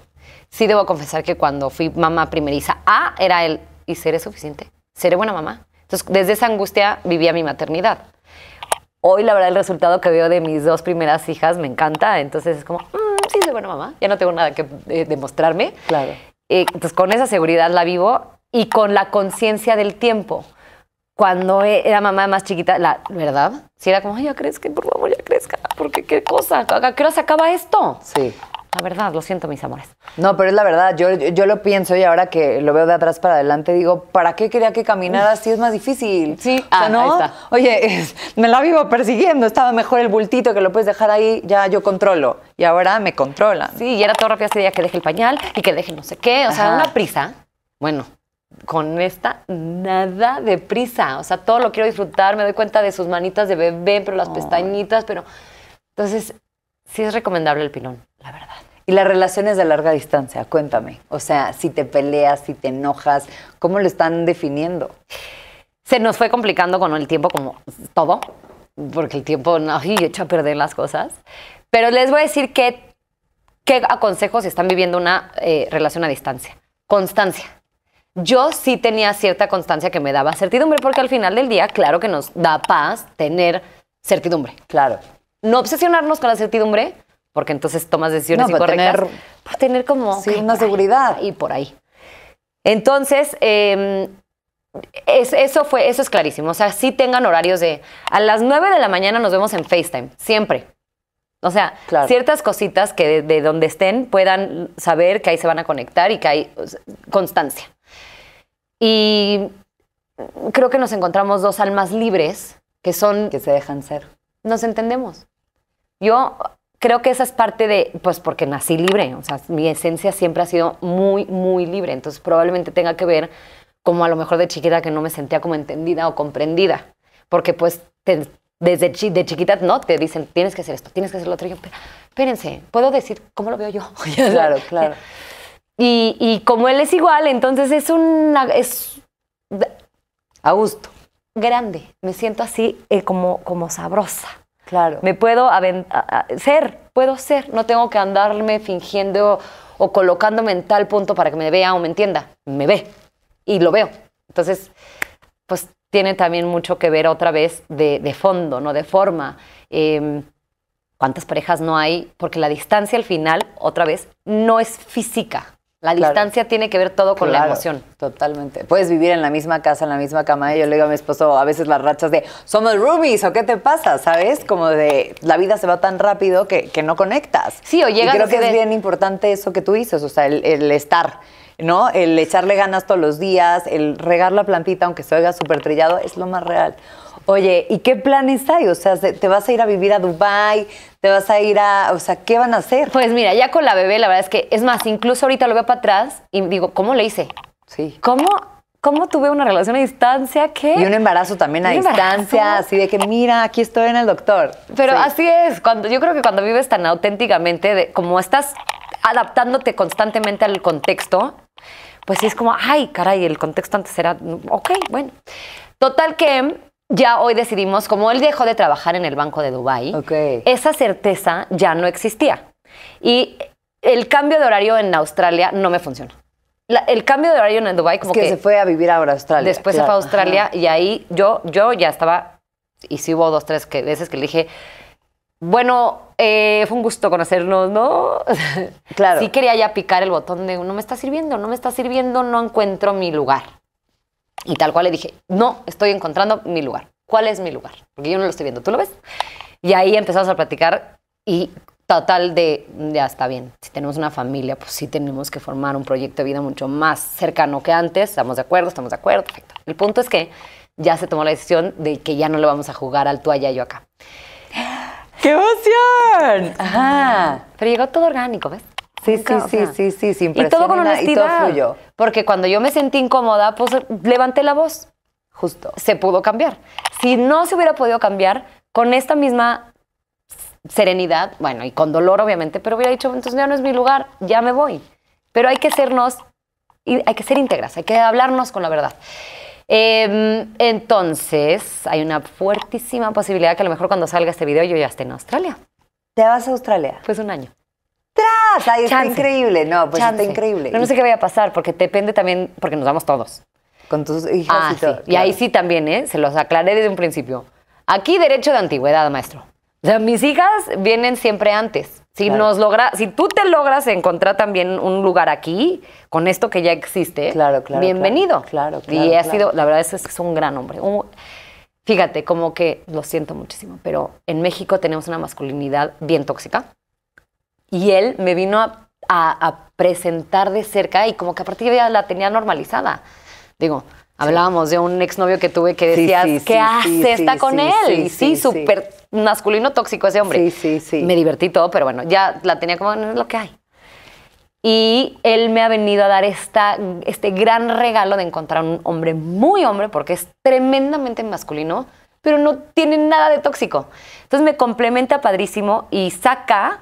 Sí debo confesar que cuando fui mamá primeriza, A, era el, ¿y seré suficiente? ¿Seré buena mamá? Entonces, desde esa angustia vivía mi maternidad. Hoy, la verdad, el resultado que veo de mis dos primeras hijas me encanta. Entonces, es como, mm, sí, soy buena mamá. Ya no tengo nada que eh, demostrarme. Claro. Eh, entonces, con esa seguridad la vivo y con la conciencia del tiempo. Cuando e, era mamá más chiquita, la verdad, si era como, ay, ya crezca, por favor, ya crezca, porque qué cosa, ¿a qué hora se acaba esto? Sí. La verdad, lo siento, mis amores. No, pero es la verdad. Yo, lo pienso y ahora que lo veo de atrás para adelante, digo, ¿para qué quería que caminara así? Es más difícil. Sí, ah, ¿no? Oye, me la vivo persiguiendo. Estaba mejor el bultito que lo puedes dejar ahí, ya yo controlo. Y ahora me controla. Sí, y era todo rápido ese día que deje el pañal y que deje no sé qué. O sea, una prisa. Bueno, con esta nada de prisa. O sea, todo lo quiero disfrutar. Me doy cuenta de sus manitas de bebé, pero las pestañitas, pero. Entonces, sí es recomendable el pilón, la verdad. Y las relaciones de larga distancia, cuéntame. O sea, si te peleas, si te enojas, ¿cómo lo están definiendo? Se nos fue complicando con el tiempo, como todo, porque el tiempo ay, echa a perder las cosas. Pero les voy a decir qué aconsejo si están viviendo una eh, relación a distancia. Constancia. Yo sí tenía cierta constancia que me daba certidumbre, porque al final del día, claro que nos da paz tener certidumbre. Claro. No obsesionarnos con la certidumbre, porque entonces tomas decisiones y incorrectas. Para pues, tener, como una seguridad. y por ahí. Entonces, em, eso fue, eso es clarísimo. O sea, sí tengan horarios de a las 9 de la mañana nos vemos en FaceTime, siempre. O sea, ciertas cositas que de, donde estén puedan saber que ahí se van a conectar y que hay constancia. Y creo que nos encontramos dos almas libres que son... Que se dejan ser. Nos entendemos. Yo creo que esa es parte de, pues porque nací libre, o sea, mi esencia siempre ha sido muy, muy libre, entonces probablemente tenga que ver como a lo mejor de chiquita que no me sentía como entendida o comprendida, porque pues desde de chiquita no te dicen tienes que hacer esto, tienes que hacer lo otro, y yo, espérense, puedo decir cómo lo veo yo. *laughs* claro, claro. Y, y, como él es igual, entonces es una, es a gusto, grande, me siento así eh, como, como sabrosa. Claro. Me puedo ser, puedo ser. No tengo que andarme fingiendo o colocándome en tal punto para que me vea o me entienda. Me ve y lo veo. Entonces, pues tiene también mucho que ver otra vez de, fondo, no de forma. Em, ¿Cuántas parejas no hay? Porque la distancia al final, otra vez, no es física. La distancia tiene que ver todo con la emoción. Totalmente. Puedes vivir en la misma casa, en la misma cama. Yo le digo a mi esposo a veces las rachas de somos roomies o qué te pasa, ¿sabes? Como de la vida se va tan rápido que, no conectas. Sí, o Y creo que es bien importante eso que tú dices, o sea, el, el estar. ¿no? El echarle ganas todos los días, el regar la plantita, aunque se oiga súper trillado, es lo más real. Oye, ¿y qué planes hay? O sea, ¿te vas a ir a vivir a Dubai? ¿Te vas a ir a...? O sea, ¿qué van a hacer? Pues mira, ya con la bebé, la verdad es que, es más, incluso ahorita lo veo para atrás y digo, ¿cómo le hice? Sí. ¿Cómo ¿Cómo tuve una relación a distancia? ¿Qué? Y un embarazo también a distancia, así de que mira, aquí estoy en el doctor. Pero así es, cuando, yo creo que cuando vives tan auténticamente, de, como estás adaptándote constantemente al contexto, pues sí es como, ay, caray, el contexto antes era, ok, bueno. Total que ya hoy decidimos, como él dejó de trabajar en el Banco de Dubái, esa certeza ya no existía. Y el cambio de horario en Australia no me funcionó. el cambio de horario en Dubái como que, se fue a vivir ahora a Australia. Después se fue a Australia y ahí yo, yo ya estaba, y sí hubo dos, tres veces que le dije, bueno, eh, fue un gusto conocernos, ¿no? Claro. sí quería ya picar el botón de no me está sirviendo, no me está sirviendo, no encuentro mi lugar. Y tal cual le dije, no, estoy encontrando mi lugar. ¿Cuál es mi lugar? Porque yo no lo estoy viendo, ¿tú lo ves? Y ahí empezamos a platicar y total de, ya está bien, si tenemos una familia, pues sí tenemos que formar un proyecto de vida mucho más cercano que antes, estamos de acuerdo, estamos de acuerdo, perfecto. El punto es que ya se tomó la decisión de que ya no le vamos a jugar al tú allá yo acá. ¡Qué emoción! Ajá, pero llegó todo orgánico, ¿ves? Sí, sí, sí, sí, sí, sin Y todo con honestidad. Y todo Porque cuando yo me sentí incómoda, pues levanté la voz. Justo. Se pudo cambiar. Si no se hubiera podido cambiar, con esta misma serenidad, bueno, y con dolor obviamente, pero hubiera dicho, entonces ya no es mi lugar, ya me voy. Pero hay que sernos, hay que ser íntegras, hay que hablarnos con la verdad. Em, entonces, hay una fuertísima posibilidad que a lo mejor cuando salga este video yo ya esté en Australia. ¿Te vas a Australia? Pues un año increíble. No, pues increíble. no sé qué vaya a pasar, porque depende también, porque nos vamos todos. Con tus hijas ah, y todo. Y ahí sí también, ¿eh? Se los aclaré desde un principio. Aquí derecho de antigüedad, maestro. O mis hijas vienen siempre antes. Si nos logra, si tú te logras encontrar también un lugar aquí con esto que ya existe, bienvenido. Claro, Y ha sido, la verdad es que es un gran hombre. fíjate, como que lo siento muchísimo, pero en México tenemos una masculinidad bien tóxica y él me vino a, presentar de cerca y como que a partir de ya la tenía normalizada. Digo, hablábamos de un exnovio que tuve que decía, ¿qué hace? Está con él. y sí, súper masculino tóxico ese hombre. Sí, sí, sí. Me divertí todo, pero bueno, ya la tenía como, es lo que hay. Y él me ha venido a dar esta, este gran regalo de encontrar un hombre muy hombre, porque es tremendamente masculino, pero no tiene nada de tóxico. Entonces me complementa padrísimo y saca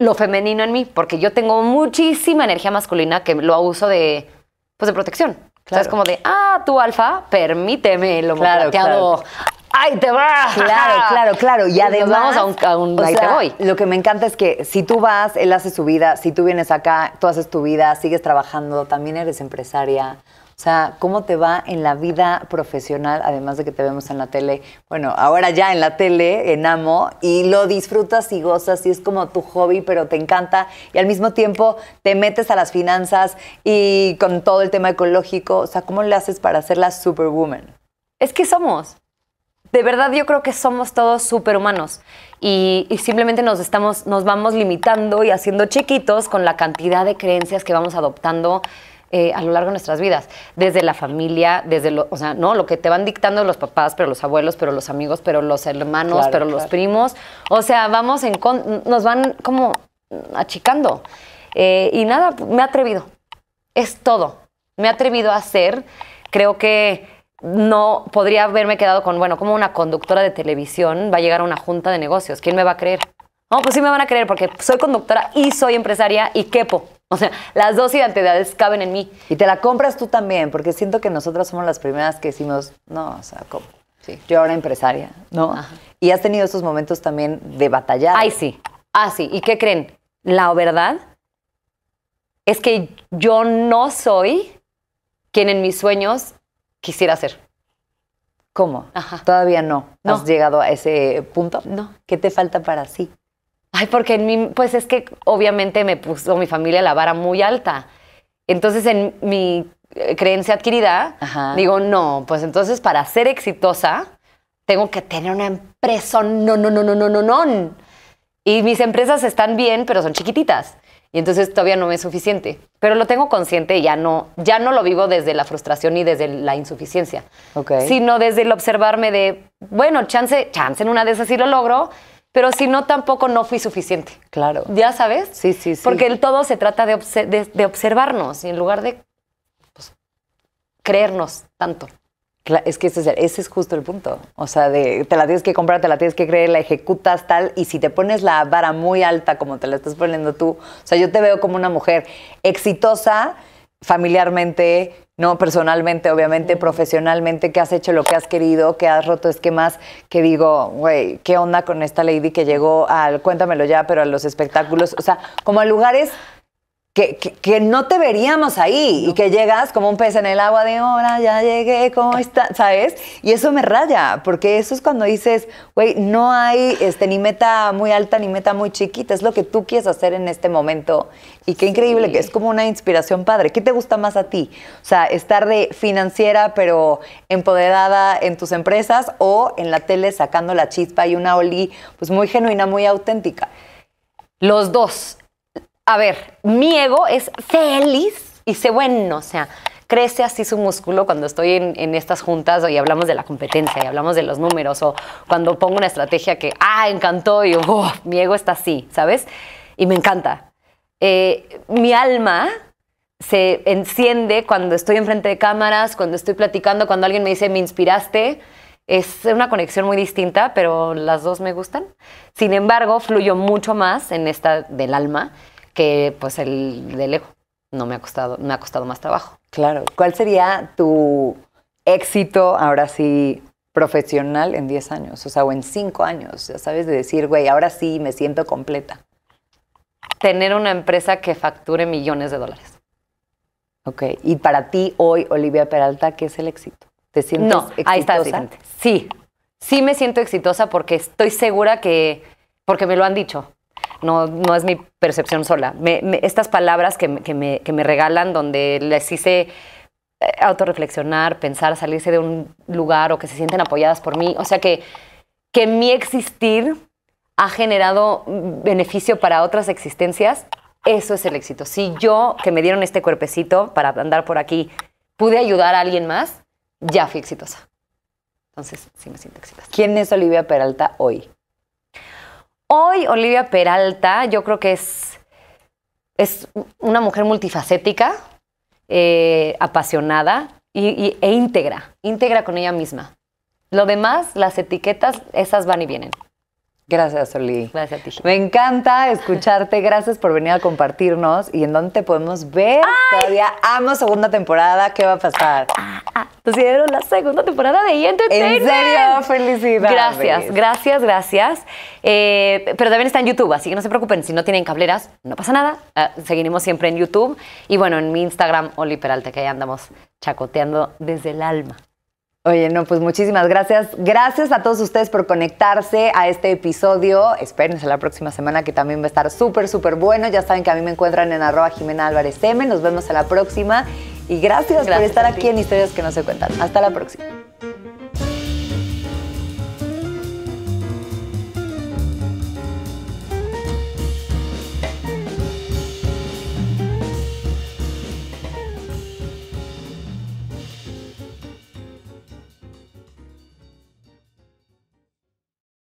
lo femenino en mí, porque yo tengo muchísima energía masculina que lo uso de, pues de protección. sabes es como de, ah, tú, alfa, permíteme lo claro, ¡Ay, te va! Claro, *laughs* claro, claro. Y además. a un, te voy. Lo que me encanta es que si tú vas, él hace su vida. Si tú vienes acá, tú haces tu vida, sigues trabajando, también eres empresaria. O sea, ¿cómo te va en la vida profesional, además de que te vemos en la tele? Bueno, ahora ya en la tele, en Amo, y lo disfrutas y gozas, y es como tu hobby, pero te encanta, y al mismo tiempo te metes a las finanzas y con todo el tema ecológico. O sea, ¿cómo le haces para ser la superwoman? Es que somos. De verdad yo creo que somos todos superhumanos y, y simplemente nos, estamos, nos vamos limitando y haciendo chiquitos con la cantidad de creencias que vamos adoptando eh, a lo largo de nuestras vidas, desde la familia, desde lo, o sea, no, lo que te van dictando los papás, pero los abuelos, pero los amigos, pero los hermanos, pero los primos, o sea, vamos en nos van como achicando. Eh, y nada, me he atrevido, es todo, me he atrevido a hacer, creo que no podría haberme quedado con, bueno, como una conductora de televisión va a llegar a una junta de negocios, ¿quién me va a creer? No, pues sí me van a creer porque soy conductora y soy empresaria y quepo. O sea, las dos identidades caben en mí. Y te la compras tú también, porque siento que nosotras somos las primeras que decimos, no, o sea, ¿cómo? Sí. Yo ahora empresaria, ¿no? Y has tenido esos momentos también de batallar. Ay, sí. Ah, sí. ¿Y qué creen? La verdad es que yo no soy quien en mis sueños quisiera ser. ¿Cómo? Ajá. Todavía no. no. ¿Has llegado a ese punto? No. ¿Qué te falta para sí? Ay, porque en mí, pues es que obviamente me puso mi familia la vara muy alta. Entonces, en mi eh, creencia adquirida, digo, no, pues entonces para ser exitosa, tengo que tener una empresa, no, no, no, no, no, no, no. Y mis empresas están bien, pero son chiquititas. Y entonces todavía no me es suficiente. Pero lo tengo consciente y ya no, ya no lo vivo desde la frustración y desde la insuficiencia. Sino desde el observarme de, bueno, chance, chance en una de esas sí lo logro, pero si no, tampoco no fui suficiente. Claro. ¿Ya sabes? Sí, sí, sí. Porque el todo se trata de, observarnos y en lugar de pues, creernos tanto. Es que ese es, ese es, justo el punto. O sea, de, te la tienes que comprar, te la tienes que creer, la ejecutas tal, y si te pones la vara muy alta como te la estás poniendo tú, o sea, yo te veo como una mujer exitosa familiarmente, ¿no? Personalmente, obviamente, profesionalmente, que has hecho lo que has querido, que has roto esquemas, que digo, güey, ¿qué onda con esta lady que llegó al, cuéntamelo ya, pero a los espectáculos? O sea, como a lugares que, no te veríamos ahí y que llegas como un pez en el agua de hora, ya llegué, ¿cómo está? ¿Sabes? Y eso me raya, porque eso es cuando dices, güey, no hay este, ni meta muy alta ni meta muy chiquita, es lo que tú quieres hacer en este momento. Y qué increíble, que es como una inspiración padre. ¿Qué te gusta más a ti? O sea, estar de financiera pero empoderada en tus empresas o en la tele sacando la chispa y una Oli pues muy genuina, muy auténtica. Los dos, a ver, mi ego es feliz y sé bueno, o sea, crece así su músculo cuando estoy en, estas juntas y hablamos de la competencia y hablamos de los números o cuando pongo una estrategia que, ah, encantó y oh, mi ego está así, ¿sabes? Y me encanta. Eh, mi alma se enciende cuando estoy enfrente de cámaras, cuando estoy platicando, cuando alguien me dice, me inspiraste. Es una conexión muy distinta, pero las dos me gustan. Sin embargo, fluyo mucho más en esta del alma que pues el de lejos. No me ha costado, me ha costado más trabajo. Claro. ¿Cuál sería tu éxito ahora sí profesional en 10 años? O sea, o en 5 años, ya sabes, de decir, güey, ahora sí me siento completa. Tener una empresa que facture millones de dólares. Ok. Y para ti hoy, Olivia Peralta, ¿qué es el éxito? ¿Te sientes no, exitosa? sí, sí me siento exitosa porque estoy segura que, porque me lo han dicho no, no es mi percepción sola. estas palabras que, me, regalan, donde les hice eh, autorreflexionar, pensar, salirse de un lugar o que se sienten apoyadas por mí. O sea que, que mi existir ha generado beneficio para otras existencias, eso es el éxito. Si yo, que me dieron este cuerpecito para andar por aquí, pude ayudar a alguien más, ya fui exitosa. Entonces, sí me siento exitosa. ¿Quién es Olivia Peralta hoy? Hoy Olivia Peralta, yo creo que es, es una mujer multifacética, eh, apasionada y, e íntegra, íntegra con ella misma. Lo demás, las etiquetas, esas van y vienen. Gracias, Oli. Gracias a ti. Me encanta escucharte. Gracias por venir a compartirnos. ¿Y en dónde te podemos ver? Todavía amo segunda temporada. ¿Qué va a pasar? Ah, ah, ah. la segunda temporada de Entertainment. En serio, felicidades. Gracias, gracias, gracias. Eh, pero también está en YouTube, así que no se preocupen. Si no tienen cableras, no pasa nada. Ah, seguiremos siempre en YouTube. Y bueno, en mi Instagram, Oli Peralta, que ahí andamos chacoteando desde el alma. Oye, no, pues muchísimas gracias. Gracias a todos ustedes por conectarse a este episodio. Espérense la próxima semana que también va a estar súper, súper bueno. Ya saben que a mí me encuentran en arroba Jimena Álvarez M. Nos vemos a la próxima. Y gracias, gracias por estar aquí en Historias que no se cuentan. Hasta la próxima.